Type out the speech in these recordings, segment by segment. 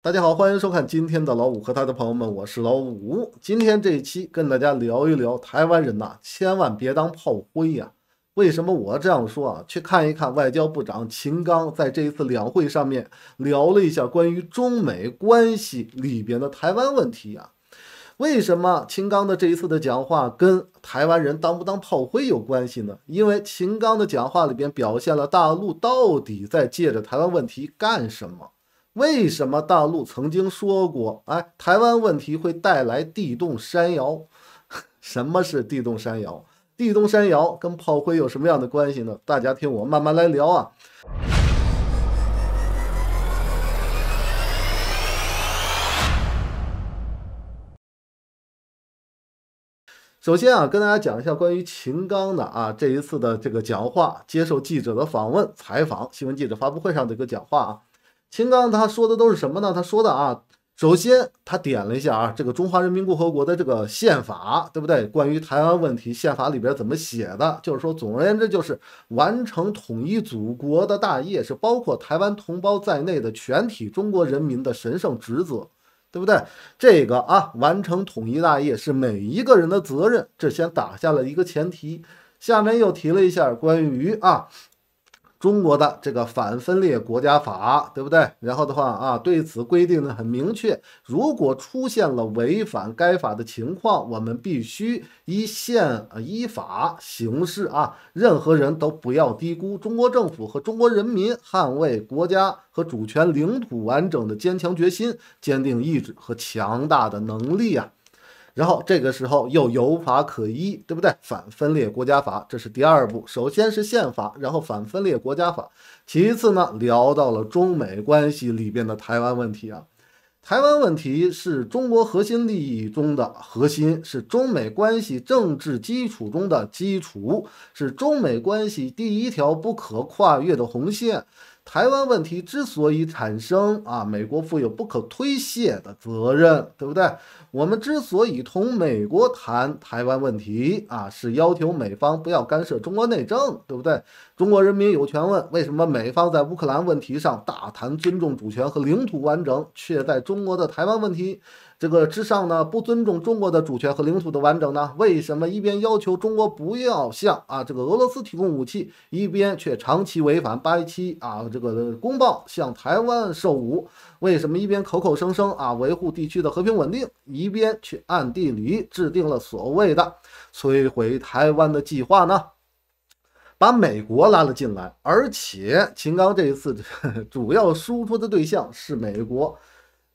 大家好，欢迎收看今天的老五和他的朋友们，我是老五。今天这一期跟大家聊一聊台湾人呐，千万别当炮灰呀。为什么我这样说啊？去看一看外交部长秦刚在这一次两会上面聊了一下关于中美关系里边的台湾问题啊。为什么秦刚的这一次的讲话跟台湾人当不当炮灰有关系呢？因为秦刚的讲话里边表现了大陆到底在借着台湾问题干什么。为什么大陆曾经说过，哎，台湾问题会带来地动山摇？什么是地动山摇？地动山摇跟炮灰有什么样的关系呢？大家听我慢慢来聊啊。首先啊，跟大家讲一下关于秦刚的啊，这一次的这个讲话，接受记者的访问、采访、新闻记者发布会上的一个讲话啊。秦刚他说的都是什么呢？他说的啊，首先他点了一下啊，这个中华人民共和国的这个宪法，对不对？关于台湾问题，宪法里边怎么写的？就是说，总而言之，就是完成统一祖国的大业，是包括台湾同胞在内的全体中国人民的神圣职责，对不对？这个啊，完成统一大业是每一个人的责任，这先打下了一个前提。下面又提了一下关于啊。中国的这个反分裂国家法，对不对？然后的话啊，对此规定呢很明确，如果出现了违反该法的情况，我们必须依宪依法行事啊！任何人都不要低估中国政府和中国人民捍卫国家和主权、领土完整的坚强决心、坚定意志和强大的能力啊！然后这个时候又有法可依，对不对？反分裂国家法，这是第二步。首先是宪法，然后反分裂国家法。其次呢，聊到了中美关系里边的台湾问题啊。台湾问题是中国核心利益中的核心，是中美关系政治基础中的基础，是中美关系第一条不可跨越的红线。台湾问题之所以产生啊，美国负有不可推卸的责任，对不对？我们之所以同美国谈台湾问题啊，是要求美方不要干涉中国内政，对不对？中国人民有权问，为什么美方在乌克兰问题上大谈尊重主权和领土完整，却在中国的台湾问题？这个之上呢，不尊重中国的主权和领土的完整呢？为什么一边要求中国不要向啊这个俄罗斯提供武器，一边却长期违反八一七啊这个公报向台湾售武？为什么一边口口声声啊维护地区的和平稳定，一边却暗地里制定了所谓的摧毁台湾的计划呢？把美国拉了进来，而且秦刚这一次 主要输出的对象是美国。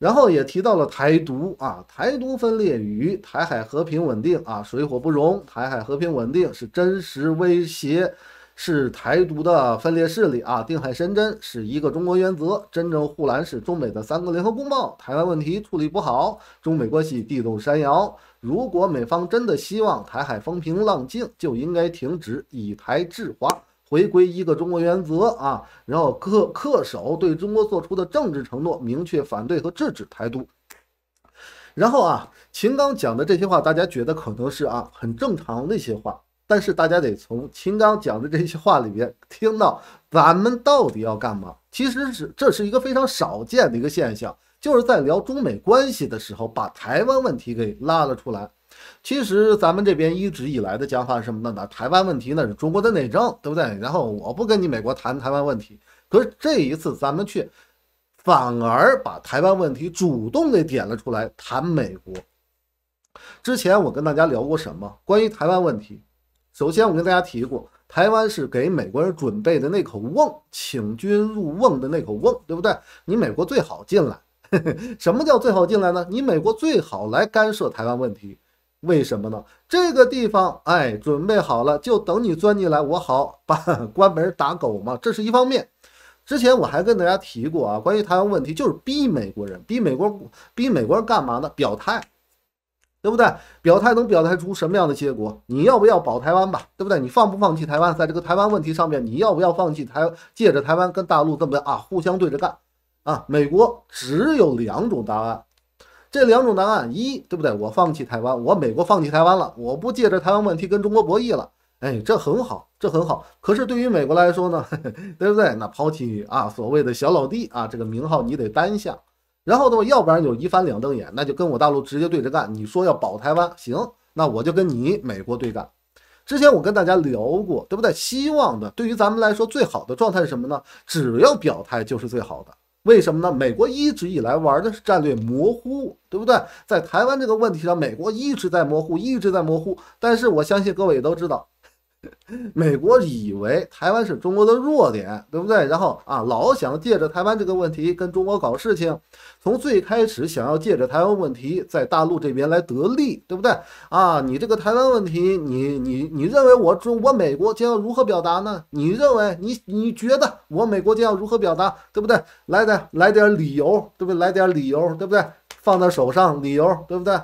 然后也提到了台独啊，台独分裂与台海和平稳定啊，水火不容。台海和平稳定是真实威胁，是台独的分裂势力啊，定海神针是“一个中国”原则，真正护栏是中美的三个联合公报。台湾问题处理不好，中美关系地动山摇。如果美方真的希望台海风平浪静，就应该停止以台制华。回归一个中国原则啊，然后恪恪守对中国做出的政治承诺，明确反对和制止台独。然后啊，秦刚讲的这些话，大家觉得可能是啊很正常的一些话，但是大家得从秦刚讲的这些话里边听到咱们到底要干嘛。其实是这是一个非常少见的一个现象，就是在聊中美关系的时候把台湾问题给拉了出来。其实咱们这边一直以来的讲法是什么呢？那台湾问题那是中国的内政，对不对？然后我不跟你美国谈台湾问题。可是这一次咱们却反而把台湾问题主动给点了出来，谈美国。之前我跟大家聊过什么？关于台湾问题，首先我跟大家提过，台湾是给美国人准备的那口瓮，请君入瓮的那口瓮，对不对？你美国最好进来。什么叫最好进来呢？你美国最好来干涉台湾问题。为什么呢？这个地方哎，准备好了，就等你钻进来，我好 把关门打狗嘛。这是一方面。之前我还跟大家提过啊，关于台湾问题，就是逼美国人，逼美国，逼美国人干嘛呢？表态，对不对？表态能表态出什么样的结果？你要不要保台湾吧？对不对？你放不放弃台湾？在这个台湾问题上面，你要不要放弃台？借着台湾跟大陆这么啊互相对着干啊？美国只有两种答案。这两种答案，一对不对？我放弃台湾，我美国放弃台湾了，我不借着台湾问题跟中国博弈了。哎，这很好，这很好。可是对于美国来说呢，对不对？那抛弃啊，所谓的小老弟啊，这个名号你得担下。然后的话，要不然就一翻两瞪眼，那就跟我大陆直接对着干。你说要保台湾，行，那我就跟你美国对干。之前我跟大家聊过，对不对？希望的对于咱们来说最好的状态是什么呢？只要表态就是最好的。为什么呢？美国一直以来玩的是战略模糊，对不对？在台湾这个问题上，美国一直在模糊，一直在模糊。但是我相信各位都知道。美国以为台湾是中国的弱点，对不对？然后啊，老想借着台湾这个问题跟中国搞事情。从最开始想要借着台湾问题在大陆这边来得利，对不对？啊，你这个台湾问题，你你你认为我中我美国将要如何表达呢？你认为你你觉得我美国将要如何表达，对不对？来点来点理由，对不对？来点理由，对不对？放在手上理由，对不对？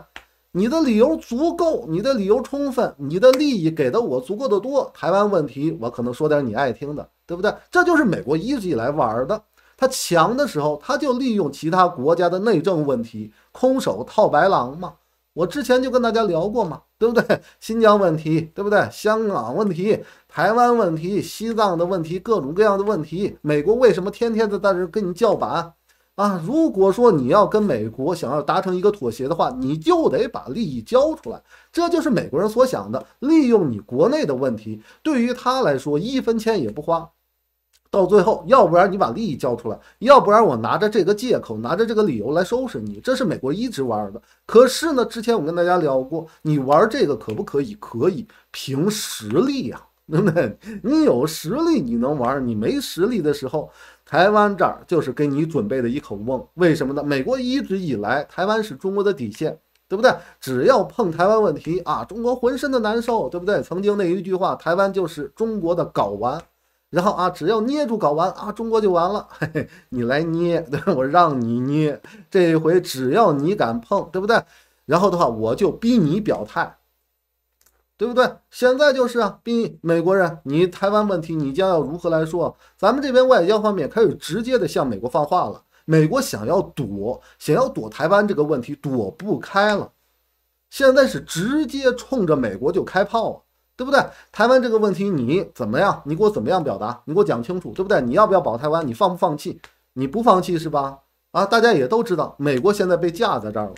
你的理由足够，你的理由充分，你的利益给的我足够的多。台湾问题，我可能说点你爱听的，对不对？这就是美国一直以来玩的。他强的时候，他就利用其他国家的内政问题，空手套白狼嘛。我之前就跟大家聊过嘛，对不对？新疆问题，对不对？香港问题，台湾问题，西藏的问题，各种各样的问题。美国为什么天天的在这跟你叫板？啊，如果说你要跟美国想要达成一个妥协的话，你就得把利益交出来，这就是美国人所想的。利用你国内的问题，对于他来说一分钱也不花。到最后，要不然你把利益交出来，要不然我拿着这个借口，拿着这个理由来收拾你。这是美国一直玩的。可是呢，之前我跟大家聊过，你玩这个可不可以？可以，凭实力呀，对不对？你有实力你能玩，你没实力的时候。台湾这儿就是给你准备的一口瓮，为什么呢？美国一直以来，台湾是中国的底线，对不对？只要碰台湾问题啊，中国浑身的难受，对不对？曾经那一句话，台湾就是中国的睾丸，然后啊，只要捏住睾丸啊，中国就完了。嘿嘿，你来捏，对，我让你捏。这一回只要你敢碰，对不对？然后的话，我就逼你表态。对不对？现在就是啊，比美国人，你台湾问题你将要如何来说？咱们这边外交方面开始直接的向美国放话了。美国想要躲，想要躲台湾这个问题躲不开了。现在是直接冲着美国就开炮啊，对不对？台湾这个问题你怎么样？你给我怎么样表达？你给我讲清楚，对不对？你要不要保台湾？你放不放弃？你不放弃是吧？啊，大家也都知道，美国现在被架在这儿了。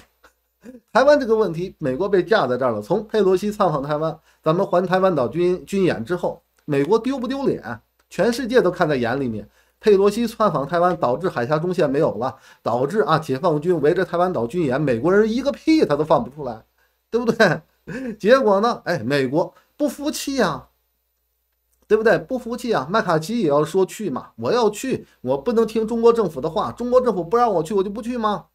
台湾这个问题，美国被架在这儿了。从佩洛西窜访台湾，咱们环台湾岛军军演之后，美国丢不丢脸？全世界都看在眼里面。佩洛西窜访台湾，导致海峡中线没有了，导致啊解放军围着台湾岛军演，美国人一个屁他都放不出来，对不对？结果呢？哎，美国不服气呀，对不对？不服气啊！麦卡锡也要说去嘛，我要去，我不能听中国政府的话，中国政府不让我去，我就不去吗？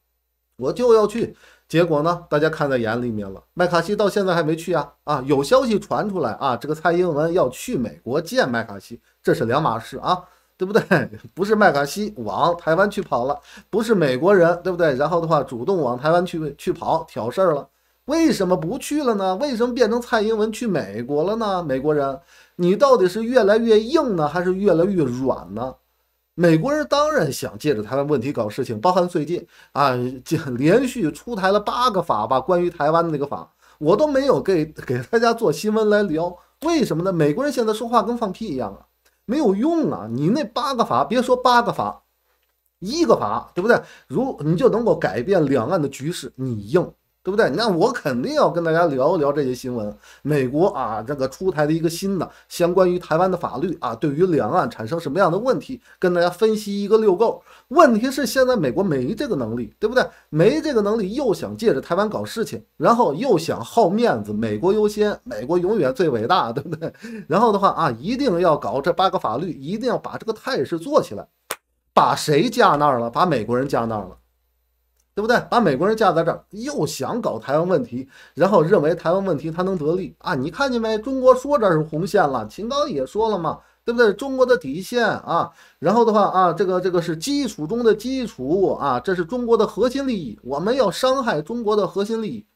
我就要去，结果呢？大家看在眼里面了。麦卡锡到现在还没去啊！啊，有消息传出来啊，这个蔡英文要去美国见麦卡锡，这是两码事啊，对不对？不是麦卡锡往台湾去跑了，不是美国人，对不对？然后的话，主动往台湾去去跑挑事儿了，为什么不去了呢？为什么变成蔡英文去美国了呢？美国人，你到底是越来越硬呢，还是越来越软呢？美国人当然想借着台湾问题搞事情，包含最近啊，这连续出台了八个法吧，关于台湾的那个法，我都没有给给大家做新闻来聊，为什么呢？美国人现在说话跟放屁一样啊，没有用啊！你那八个法，别说八个法，一个法，对不对？如你就能够改变两岸的局势，你硬。对不对？那我肯定要跟大家聊一聊这些新闻。美国啊，这个出台的一个新的相关于台湾的法律啊，对于两岸产生什么样的问题，跟大家分析一个六够。问题是现在美国没这个能力，对不对？没这个能力，又想借着台湾搞事情，然后又想好面子，美国优先，美国永远最伟大，对不对？然后的话啊，一定要搞这八个法律，一定要把这个态势做起来，把谁架那儿了？把美国人架那儿了。对不对？把美国人架在这儿，又想搞台湾问题，然后认为台湾问题他能得利啊？你看见没？中国说这是红线了，秦刚也说了嘛，对不对？中国的底线啊，然后的话啊，这个这个是基础中的基础啊，这是中国的核心利益，我们要伤害中国的核心利益。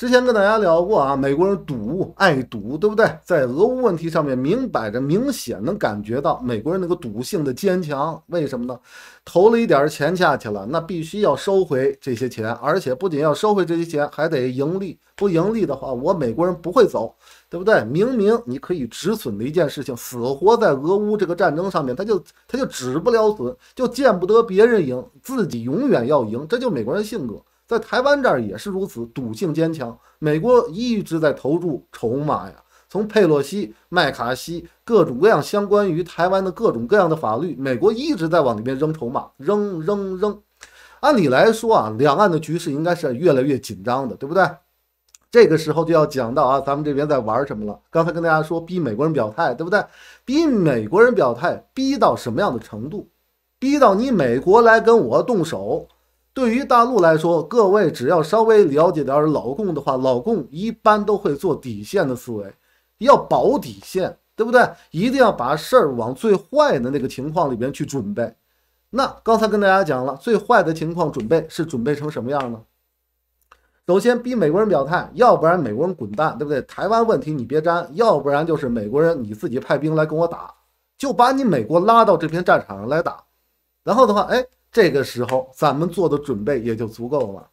之前跟大家聊过啊，美国人赌爱赌，对不对？在俄乌问题上面，明摆着明显能感觉到美国人那个赌性的坚强。为什么呢？投了一点钱下去了，那必须要收回这些钱，而且不仅要收回这些钱，还得盈利。不盈利的话，我美国人不会走，对不对？明明你可以止损的一件事情，死活在俄乌这个战争上面，他就他就止不了损，就见不得别人赢，自己永远要赢，这就美国人性格。在台湾这儿也是如此，赌性坚强。美国一直在投注筹码呀，从佩洛西、麦卡锡，各种各样相关于台湾的各种各样的法律，美国一直在往里面扔筹码，扔扔扔。按理来说啊，两岸的局势应该是越来越紧张的，对不对？这个时候就要讲到啊，咱们这边在玩什么了？刚才跟大家说，逼美国人表态，对不对？逼美国人表态，逼到什么样的程度？逼到你美国来跟我动手。对于大陆来说，各位只要稍微了解点老共的话，老共一般都会做底线的思维，要保底线，对不对？一定要把事儿往最坏的那个情况里边去准备。那刚才跟大家讲了，最坏的情况准备是准备成什么样呢？首先逼美国人表态，要不然美国人滚蛋，对不对？台湾问题你别沾，要不然就是美国人你自己派兵来跟我打，就把你美国拉到这片战场上来打。然后的话，哎。这个时候，咱们做的准备也就足够了。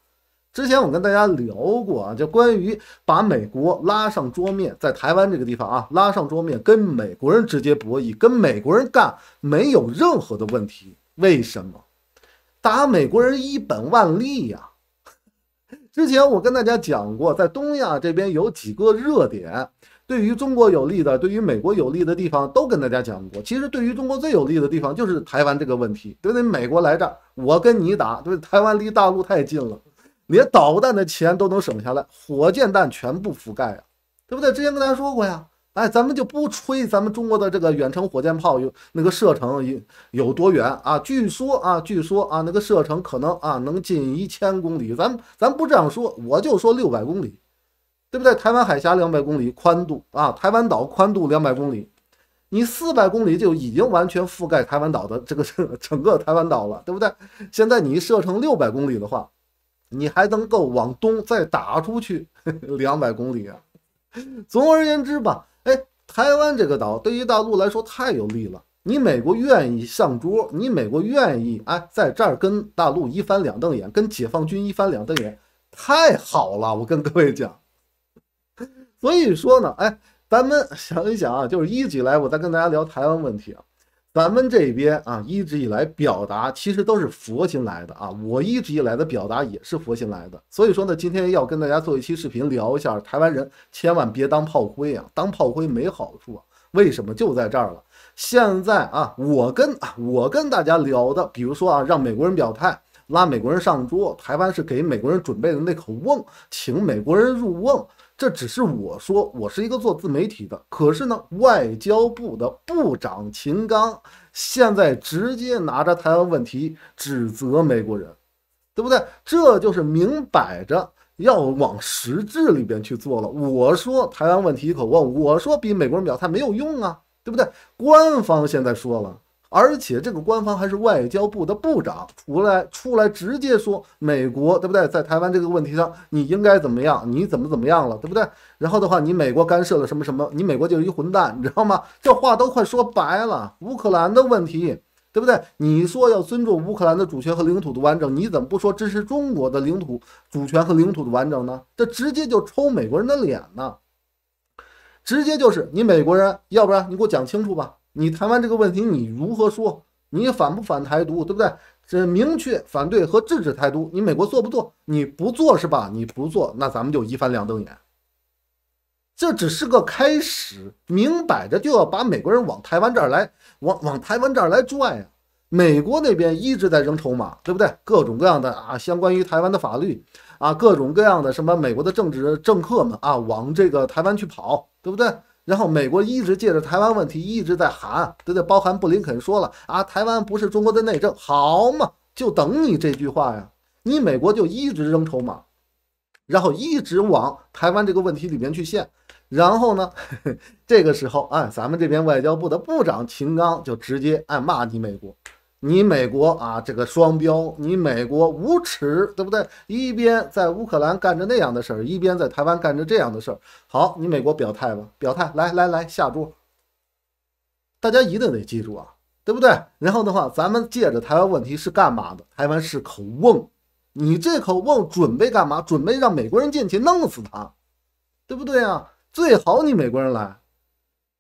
之前我跟大家聊过啊，就关于把美国拉上桌面，在台湾这个地方啊，拉上桌面跟美国人直接博弈，跟美国人干没有任何的问题。为什么？打美国人一本万利呀！之前我跟大家讲过，在东亚这边有几个热点。对于中国有利的，对于美国有利的地方，都跟大家讲过。其实，对于中国最有利的地方就是台湾这个问题。对不对？美国来这儿，我跟你打，对不对？台湾离大陆太近了，连导弹的钱都能省下来，火箭弹全部覆盖啊，对不对？之前跟大家说过呀，哎，咱们就不吹咱们中国的这个远程火箭炮有那个射程有有多远啊？据说啊，据说啊，那个射程可能啊能近一千公里，咱咱不这样说，我就说六百公里。对不对？台湾海峡两百公里宽度啊，台湾岛宽度两百公里，你四百公里就已经完全覆盖台湾岛的这个整整个台湾岛了，对不对？现在你射程六百公里的话，你还能够往东再打出去两百公里啊。总而言之吧，哎，台湾这个岛对于大陆来说太有利了。你美国愿意上桌，你美国愿意哎，在这儿跟大陆一翻两瞪眼，跟解放军一翻两瞪眼，太好了，我跟各位讲。所以说呢，哎，咱们想一想啊，就是一直以来，我再跟大家聊台湾问题啊，咱们这边啊，一直以来表达其实都是佛心来的啊，我一直以来的表达也是佛心来的。所以说呢，今天要跟大家做一期视频，聊一下台湾人千万别当炮灰啊，当炮灰没好处啊。为什么就在这儿了？现在啊，我跟啊，我跟大家聊的，比如说啊，让美国人表态，拉美国人上桌，台湾是给美国人准备的那口瓮，请美国人入瓮。这只是我说，我是一个做自媒体的。可是呢，外交部的部长秦刚现在直接拿着台湾问题指责美国人，对不对？这就是明摆着要往实质里边去做了。我说台湾问题，我我说比美国人表态没有用啊，对不对？官方现在说了。而且这个官方还是外交部的部长，出来出来直接说美国，对不对？在台湾这个问题上，你应该怎么样？你怎么怎么样了，对不对？然后的话，你美国干涉了什么什么？你美国就是一混蛋，你知道吗？这话都快说白了。乌克兰的问题，对不对？你说要尊重乌克兰的主权和领土的完整，你怎么不说支持中国的领土主权和领土的完整呢？这直接就抽美国人的脸呢，直接就是你美国人，要不然你给我讲清楚吧。你台湾这个问题，你如何说？你反不反台独，对不对？这明确反对和制止台独。你美国做不做？你不做是吧？你不做，那咱们就一翻两瞪眼。这只是个开始，明摆着就要把美国人往台湾这儿来，往往台湾这儿来拽呀。美国那边一直在扔筹码，对不对？各种各样的啊，相关于台湾的法律啊，各种各样的什么美国的政治政客们啊，往这个台湾去跑，对不对？然后美国一直借着台湾问题一直在喊，都在包含布林肯说了啊，台湾不是中国的内政，好嘛，就等你这句话呀，你美国就一直扔筹码，然后一直往台湾这个问题里面去陷，然后呢，这个时候哎，咱们这边外交部的部长秦刚就直接暗骂你美国。你美国啊，这个双标，你美国无耻，对不对？一边在乌克兰干着那样的事儿，一边在台湾干着这样的事儿。好，你美国表态吧，表态，来来来下注。大家一定得记住啊，对不对？然后的话，咱们借着台湾问题是干嘛的？台湾是口瓮，你这口瓮准备干嘛？准备让美国人进去弄死他，对不对啊？最好你美国人来。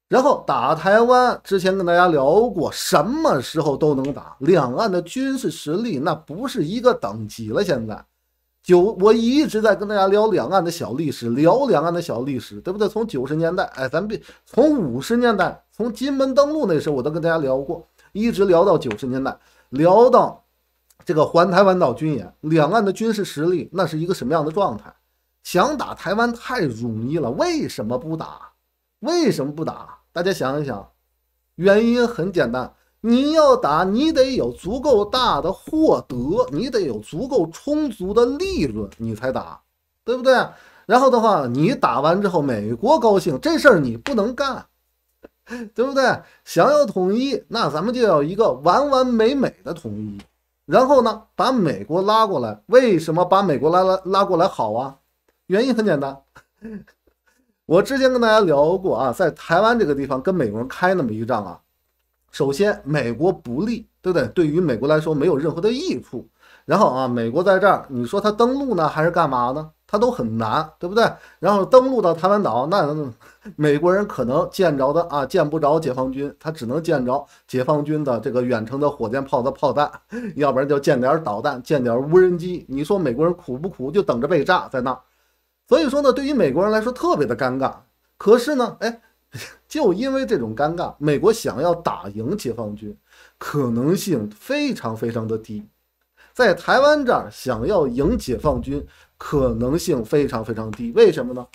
然后打台湾之前跟大家聊过，什么时候都能打。两岸的军事实力那不是一个等级了。现在九，我一直在跟大家聊两岸的小历史，聊两岸的小历史，对不对？从九十年代，哎，咱别从五十年代，从金门登陆那时候我都跟大家聊过，一直聊到九十年代，聊到这个环台湾岛军演，两岸的军事实力那是一个什么样的状态？想打台湾太容易了，为什么不打？为什么不打？大家想一想，原因很简单，你要打，你得有足够大的获得，你得有足够充足的利润，你才打，对不对？然后的话，你打完之后，美国高兴，这事儿你不能干，对不对？想要统一，那咱们就要一个完完美美的统一，然后呢，把美国拉过来。为什么把美国拉拉拉过来好啊？原因很简单。我之前跟大家聊过啊，在台湾这个地方跟美国人开那么一仗啊，首先美国不利，对不对？对于美国来说没有任何的益处。然后啊，美国在这儿，你说他登陆呢还是干嘛呢？他都很难，对不对？然后登陆到台湾岛，那 美国人可能见着的啊，见不着解放军，他只能见着解放军的这个远程的火箭炮的炮弹，要不然就见点导弹，见点无人机。你说美国人苦不苦？就等着被炸在那。所以说呢，对于美国人来说特别的尴尬。可是呢，哎，就因为这种尴尬，美国想要打赢解放军可能性非常非常的低。在台湾这儿想要赢解放军可能性非常非常低。为什么呢？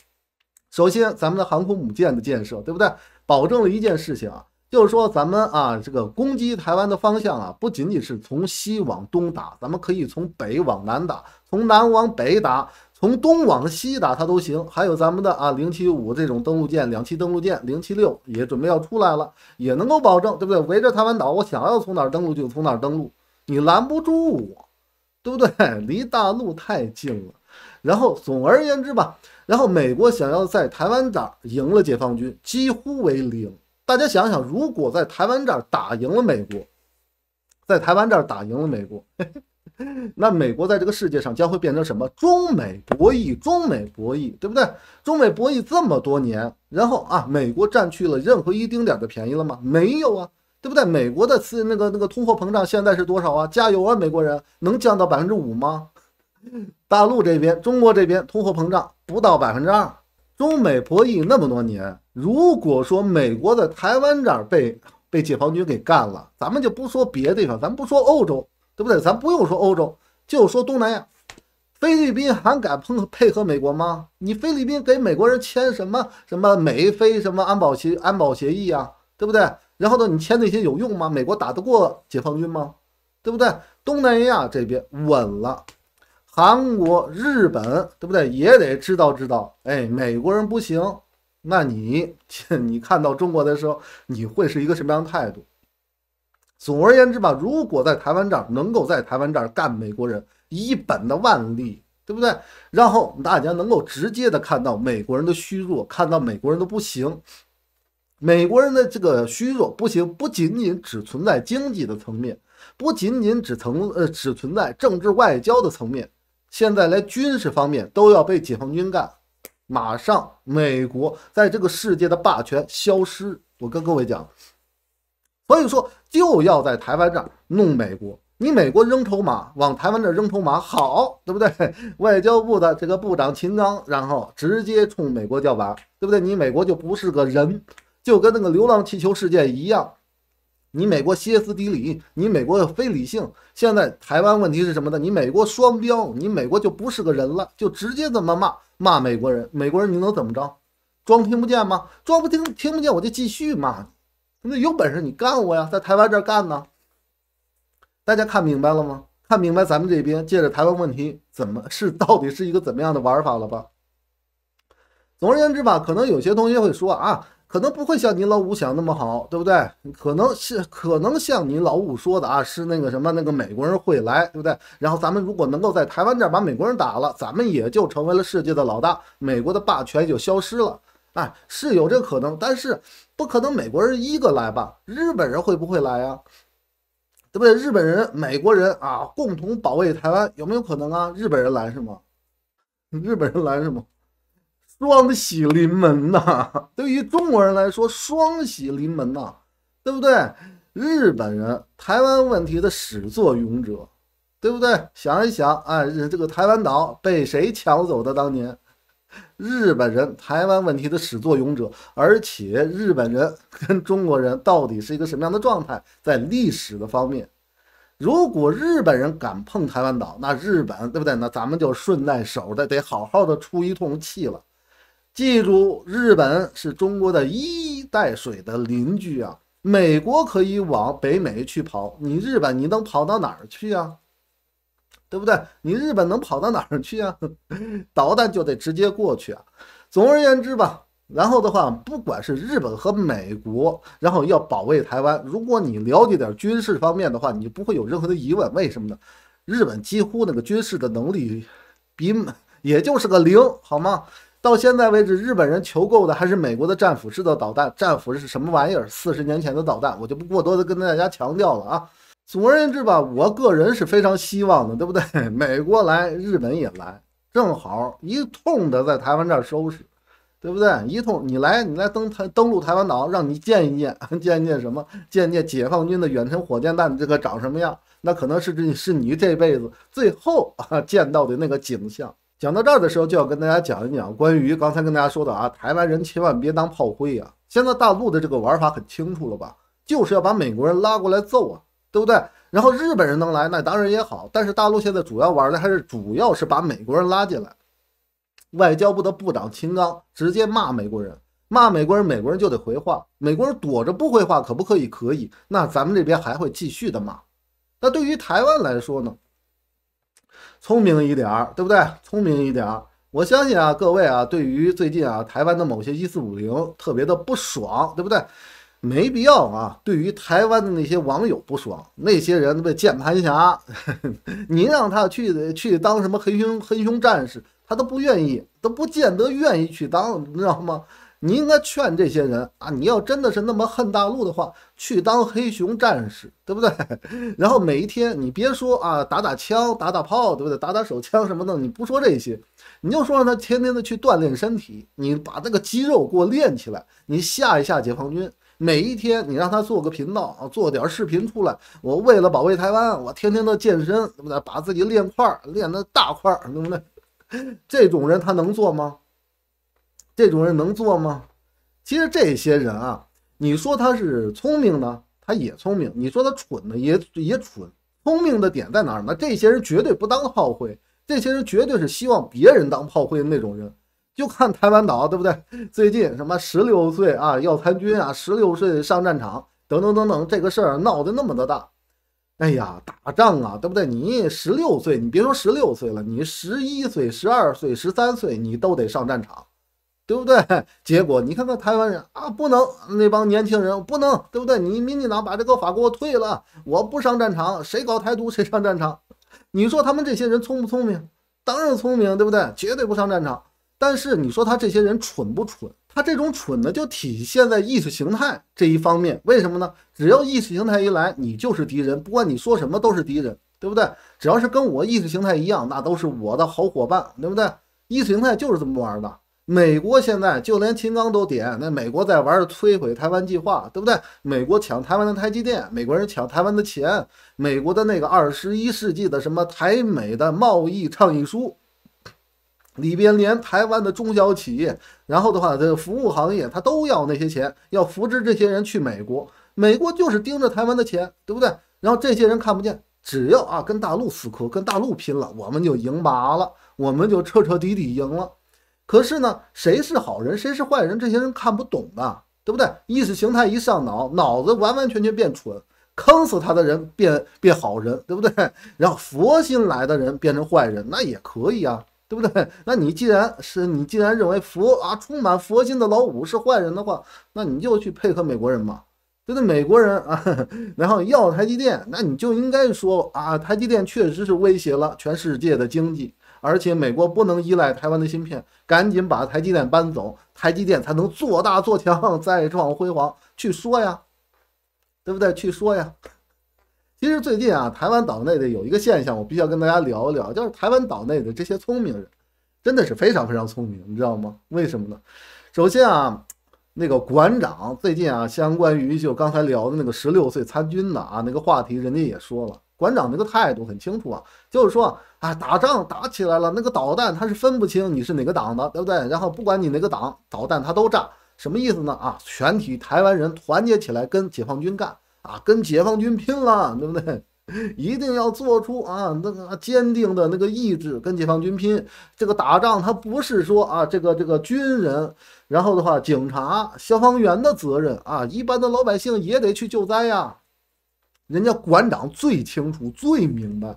首先，咱们的航空母舰的建设，对不对？保证了一件事情啊，就是说咱们啊，这个攻击台湾的方向啊，不仅仅是从西往东打，咱们可以从北往南打，从南往北打。从东往西打他都行，还有咱们的啊零七五这种登陆舰、两栖登陆舰零七六也准备要出来了，也能够保证，对不对？围着台湾岛，我想要从哪儿登陆就从哪儿登陆，你拦不住我，对不对？离大陆太近了。然后总而言之吧，然后美国想要在台湾儿赢了解放军几乎为零。大家想想，如果在台湾这儿打赢了美国，在台湾这儿打赢了美国。那美国在这个世界上将会变成什么？中美博弈，中美博弈，对不对？中美博弈这么多年，然后啊，美国占去了任何一丁点儿的便宜了吗？没有啊，对不对？美国的次那个那个通货膨胀现在是多少啊？加油啊，美国人能降到百分之五吗？大陆这边，中国这边通货膨胀不到百分之二。中美博弈那么多年，如果说美国在台湾这儿被被解放军给干了，咱们就不说别的地方，咱不说欧洲。对不对？咱不用说欧洲，就说东南亚，菲律宾还敢碰配合美国吗？你菲律宾给美国人签什么什么美菲什么安保协安保协议啊？对不对？然后呢，你签那些有用吗？美国打得过解放军吗？对不对？东南亚这边稳了，韩国、日本，对不对？也得知道知道，哎，美国人不行，那你 你看到中国的时候，你会是一个什么样的态度？总而言之吧，如果在台湾这儿能够在台湾这儿干美国人一本的万利，对不对？然后大家能够直接的看到美国人的虚弱，看到美国人的不行。美国人的这个虚弱不行，不仅仅只存在经济的层面，不仅仅只存呃只存在政治外交的层面，现在连军事方面都要被解放军干。马上美国在这个世界的霸权消失。我跟各位讲，所以说。就要在台湾这儿弄美国，你美国扔筹码往台湾这儿扔筹码，好，对不对？外交部的这个部长秦刚，然后直接冲美国叫板，对不对？你美国就不是个人，就跟那个流浪气球事件一样，你美国歇斯底里，你美国非理性。现在台湾问题是什么的？你美国双标，你美国就不是个人了，就直接这么骂骂美国人，美国人你能怎么着？装听不见吗？装不听听不见我就继续骂。那有本事你干我呀，在台湾这儿干呢？大家看明白了吗？看明白咱们这边借着台湾问题，怎么是到底是一个怎么样的玩法了吧？总而言之吧，可能有些同学会说啊，可能不会像你老五想那么好，对不对？可能是可能像你老五说的啊，是那个什么那个美国人会来，对不对？然后咱们如果能够在台湾这儿把美国人打了，咱们也就成为了世界的老大，美国的霸权就消失了。哎，是有这可能，但是不可能美国人一个来吧？日本人会不会来呀？对不对？日本人、美国人啊，共同保卫台湾，有没有可能啊？日本人来是吗？日本人来是吗？双喜临门呐！对于中国人来说，双喜临门呐，对不对？日本人，台湾问题的始作俑者，对不对？想一想，哎，这个台湾岛被谁抢走的？当年？日本人台湾问题的始作俑者，而且日本人跟中国人到底是一个什么样的状态，在历史的方面，如果日本人敢碰台湾岛，那日本对不对？那咱们就顺带手的得好好的出一通气了。记住，日本是中国的一带水的邻居啊，美国可以往北美去跑，你日本你能跑到哪儿去啊？对不对？你日本能跑到哪儿去啊？导弹就得直接过去啊。总而言之吧，然后的话，不管是日本和美国，然后要保卫台湾，如果你了解点军事方面的话，你不会有任何的疑问。为什么呢？日本几乎那个军事的能力，比也就是个零，好吗？到现在为止，日本人求购的还是美国的战斧制的导弹。战斧是什么玩意儿？四十年前的导弹，我就不过多的跟大家强调了啊。总而言之吧，我个人是非常希望的，对不对？美国来，日本也来，正好一通的在台湾这儿收拾，对不对？一通你来，你来登台登陆台湾岛，让你见一见，见一见什么？见见解放军的远程火箭弹，这个长什么样？那可能是这是你这辈子 最后啊见到的那个景象。讲到这儿的时候，就要跟大家讲一讲关于刚才跟大家说的啊，台湾人千万别当炮灰啊！现在大陆的这个玩法很清楚了吧？就是要把美国人拉过来揍啊！对不对？然后日本人能来，那当然也好。但是大陆现在主要玩的还是主要是把美国人拉进来。外交部的部长秦刚直接骂美国人，骂美国人，美国人就得回话。美国人躲着不回话，可不可以？可以。那咱们这边还会继续的骂。那对于台湾来说呢？聪明一点儿，对不对？聪明一点儿。我相信啊，各位啊，对于最近啊台湾的某些一四五零特别的不爽，对不对？没必要啊！对于台湾的那些网友不爽，那些人被键盘侠。您让他去去当什么黑熊黑熊战士，他都不愿意，都不见得愿意去当，你知道吗？你应该劝这些人啊！你要真的是那么恨大陆的话，去当黑熊战士，对不对？然后每一天，你别说啊，打打枪、打打炮，对不对？打打手枪什么的，你不说这些，你就说让他天天的去锻炼身体，你把这个肌肉给我练起来，你吓一吓解放军。每一天，你让他做个频道啊，做点视频出来。我为了保卫台湾，我天天都健身，对不对？把自己练块练的大块儿，不对？这种人他能做吗？这种人能做吗？其实这些人啊，你说他是聪明呢，他也聪明；你说他蠢呢，也也蠢。聪明的点在哪？呢？这些人绝对不当炮灰，这些人绝对是希望别人当炮灰的那种人。就看台湾岛，对不对？最近什么十六岁啊，要参军啊，十六岁上战场，等等等等，这个事儿闹得那么的大。哎呀，打仗啊，对不对？你十六岁，你别说十六岁了，你十一岁、十二岁、十三岁，你都得上战场，对不对？结果你看看台湾人啊，不能，那帮年轻人不能，对不对？你民进党把这个法给我退了，我不上战场，谁搞台独谁上战场。你说他们这些人聪不聪明？当然聪明，对不对？绝对不上战场。但是你说他这些人蠢不蠢？他这种蠢呢，就体现在意识形态这一方面。为什么呢？只要意识形态一来，你就是敌人，不管你说什么都是敌人，对不对？只要是跟我意识形态一样，那都是我的好伙伴，对不对？意识形态就是这么玩的。美国现在就连秦刚都点，那美国在玩着摧毁台湾计划，对不对？美国抢台湾的台积电，美国人抢台湾的钱，美国的那个二十一世纪的什么台美的贸易倡议书。里边连台湾的中小企业，然后的话，这服务行业他都要那些钱，要扶植这些人去美国。美国就是盯着台湾的钱，对不对？然后这些人看不见，只要啊跟大陆死磕，跟大陆拼了，我们就赢麻了，我们就彻彻底底赢了。可是呢，谁是好人，谁是坏人，这些人看不懂啊，对不对？意识形态一上脑，脑子完完全全变蠢，坑死他的人变变好人，对不对？然后佛心来的人变成坏人，那也可以啊。对不对？那你既然是你既然认为佛啊充满佛心的老五是坏人的话，那你就去配合美国人嘛，对不对？美国人 啊，然后要台积电，那你就应该说啊，台积电确实是威胁了全世界的经济，而且美国不能依赖台湾的芯片，赶紧把台积电搬走，台积电才能做大做强，再创辉煌，去说呀，对不对？去说呀。其实最近啊，台湾岛内的有一个现象，我必须要跟大家聊一聊，就是台湾岛内的这些聪明人，真的是非常非常聪明，你知道吗？为什么呢？首先啊，那个馆长最近啊，相关于就刚才聊的那个十六岁参军的啊那个话题，人家也说了，馆长那个态度很清楚啊，就是说啊，打仗打起来了，那个导弹它是分不清你是哪个党的，对不对？然后不管你哪个党，导弹它都炸，什么意思呢？啊，全体台湾人团结起来跟解放军干。啊，跟解放军拼了，对不对？一定要做出啊那个坚定的那个意志，跟解放军拼。这个打仗，他不是说啊，这个这个军人，然后的话，警察、消防员的责任啊，一般的老百姓也得去救灾呀。人家馆长最清楚、最明白，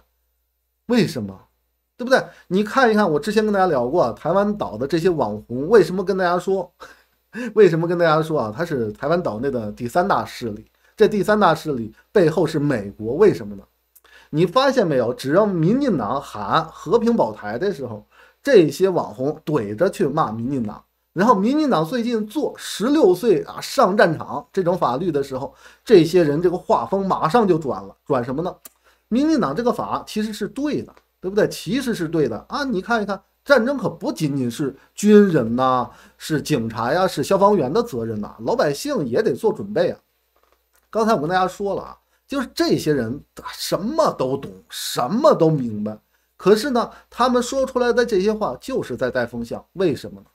为什么？对不对？你看一看，我之前跟大家聊过台湾岛的这些网红，为什么跟大家说？为什么跟大家说啊？他是台湾岛内的第三大势力。这第三大势力背后是美国，为什么呢？你发现没有？只要民进党喊和平保台的时候，这些网红怼着去骂民进党，然后民进党最近做十六岁啊上战场这种法律的时候，这些人这个画风马上就转了。转什么呢？民进党这个法其实是对的，对不对？其实是对的啊！你看一看，战争可不仅仅是军人呐，是警察呀，是消防员的责任呐，老百姓也得做准备啊。刚才我跟大家说了啊，就是这些人什么都懂，什么都明白，可是呢，他们说出来的这些话就是在带风向，为什么呢？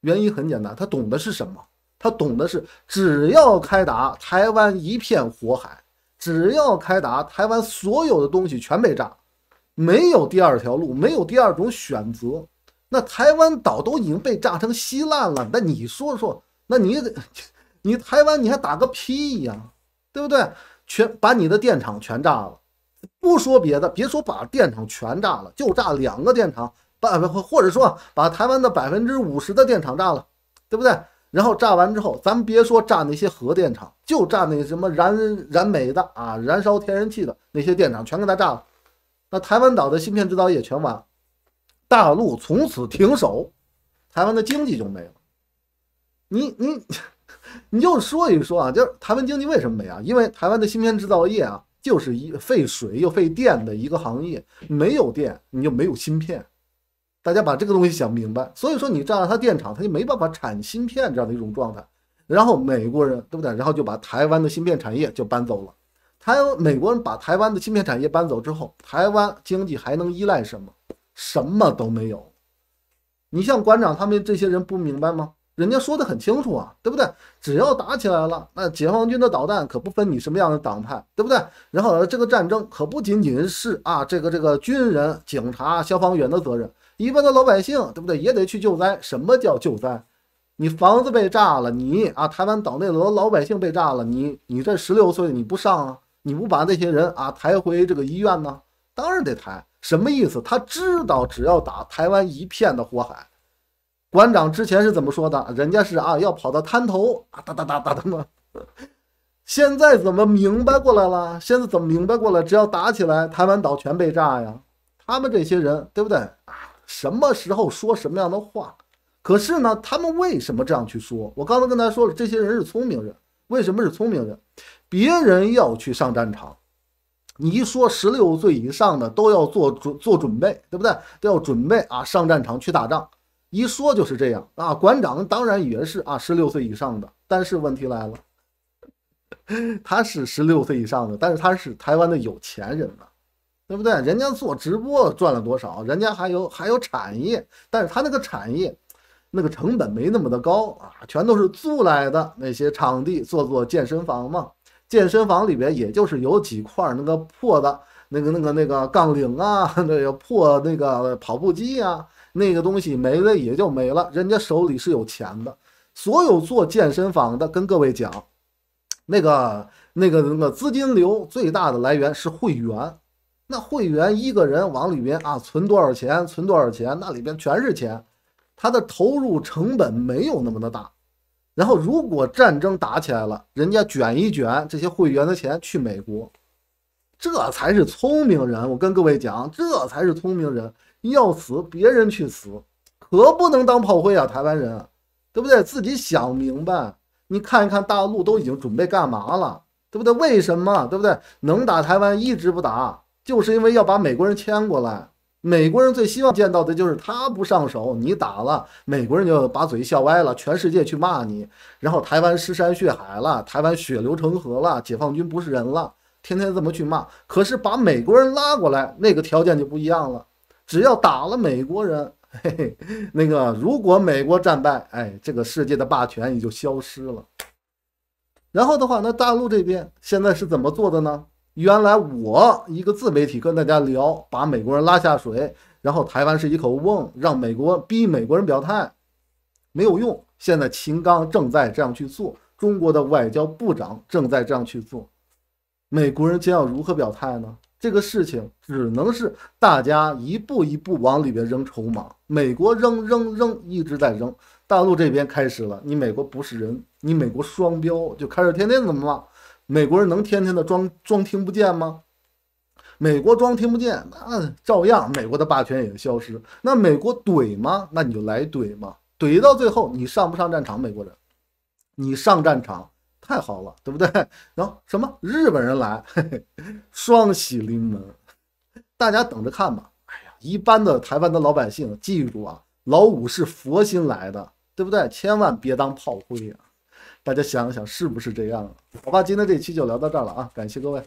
原因很简单，他懂的是什么？他懂的是，只要开打，台湾一片火海；只要开打，台湾所有的东西全被炸，没有第二条路，没有第二种选择。那台湾岛都已经被炸成稀烂了，那你说说，那你，你台湾你还打个屁呀？对不对？全把你的电厂全炸了，不说别的，别说把电厂全炸了，就炸两个电厂，把或者说把台湾的百分之五十的电厂炸了，对不对？然后炸完之后，咱们别说炸那些核电厂，就炸那什么燃燃煤的啊，燃烧天然气的那些电厂全给它炸了，那台湾岛的芯片制造业全完了，大陆从此停手，台湾的经济就没了，你你。你就说一说啊，就是台湾经济为什么没啊？因为台湾的芯片制造业啊，就是一费水又费电的一个行业，没有电你就没有芯片。大家把这个东西想明白。所以说你占了它电厂，它就没办法产芯片这样的一种状态。然后美国人对不对？然后就把台湾的芯片产业就搬走了。台美国人把台湾的芯片产业搬走之后，台湾经济还能依赖什么？什么都没有。你像馆长他们这些人不明白吗？人家说的很清楚啊，对不对？只要打起来了，那解放军的导弹可不分你什么样的党派，对不对？然后这个战争可不仅仅是啊，这个这个军人、警察、消防员的责任，一般的老百姓，对不对？也得去救灾。什么叫救灾？你房子被炸了，你啊，台湾岛内的老百姓被炸了，你你这十六岁你不上啊？你不把那些人啊抬回这个医院呢？当然得抬。什么意思？他知道，只要打台湾一片的火海。馆长之前是怎么说的？人家是啊，要跑到滩头，哒哒哒哒的嘛。现在怎么明白过来了？现在怎么明白过来？只要打起来，台湾岛全被炸呀！他们这些人，对不对？什么时候说什么样的话？可是呢，他们为什么这样去说？我刚才跟大家说了，这些人是聪明人。为什么是聪明人？别人要去上战场，你一说十六岁以上的都要做准做准备，对不对？都要准备啊，上战场去打仗。一说就是这样啊，馆长当然也是啊，十六岁以上的。但是问题来了，他是十六岁以上的，但是他是台湾的有钱人呐，对不对？人家做直播赚了多少？人家还有还有产业，但是他那个产业那个成本没那么的高啊，全都是租来的那些场地，做做健身房嘛。健身房里边也就是有几块那个破的那个那个那个杠铃啊，那个破那个跑步机啊。那个东西没了也就没了，人家手里是有钱的。所有做健身房的跟各位讲，那个那个那个资金流最大的来源是会员。那会员一个人往里边啊存多少钱，存多少钱，那里边全是钱，他的投入成本没有那么的大。然后如果战争打起来了，人家卷一卷这些会员的钱去美国，这才是聪明人。我跟各位讲，这才是聪明人。要死别人去死，可不能当炮灰啊！台湾人，对不对？自己想明白。你看一看大陆都已经准备干嘛了，对不对？为什么？对不对？能打台湾一直不打，就是因为要把美国人牵过来。美国人最希望见到的就是他不上手，你打了，美国人就把嘴笑歪了，全世界去骂你，然后台湾尸山血海了，台湾血流成河了，解放军不是人了，天天这么去骂。可是把美国人拉过来，那个条件就不一样了。只要打了美国人，嘿嘿，那个如果美国战败，哎，这个世界的霸权也就消失了。然后的话，那大陆这边现在是怎么做的呢？原来我一个自媒体跟大家聊，把美国人拉下水，然后台湾是一口瓮，让美国逼美国人表态，没有用。现在秦刚正在这样去做，中国的外交部长正在这样去做。美国人将要如何表态呢？这个事情只能是大家一步一步往里边扔筹码，美国扔扔扔一直在扔，大陆这边开始了，你美国不是人，你美国双标就开始天天怎么了？美国人能天天的装装听不见吗？美国装听不见，那照样美国的霸权也就消失。那美国怼吗？那你就来怼嘛，怼到最后你上不上战场？美国人，你上战场。太好了，对不对？然后什么日本人来，嘿嘿，双喜临门，大家等着看吧。哎呀，一般的台湾的老百姓，记住啊，老五是佛心来的，对不对？千万别当炮灰啊！大家想想是不是这样啊？好吧，今天这期就聊到这儿了啊，感谢各位。